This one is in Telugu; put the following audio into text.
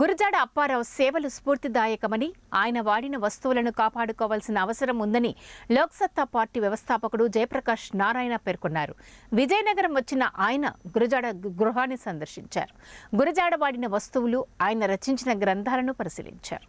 గురజాడ అప్పారావు సేవలు స్ఫూర్తిదాయకమని ఆయన వాడిన వస్తువులను కాపాడుకోవాల్సిన అవసరం ఉందని లోక్సత్తా పార్టీ వ్యవస్థాపకుడు జయప్రకాష్ నారాయణ పేర్కొన్నారు విజయనగరం వచ్చిన ఆయన గురజాడ గృహాన్ని సందర్శించారు గురజాడ వాడిన వస్తువులు ఆయన రచించిన గ్రంథాలను పరిశీలించారు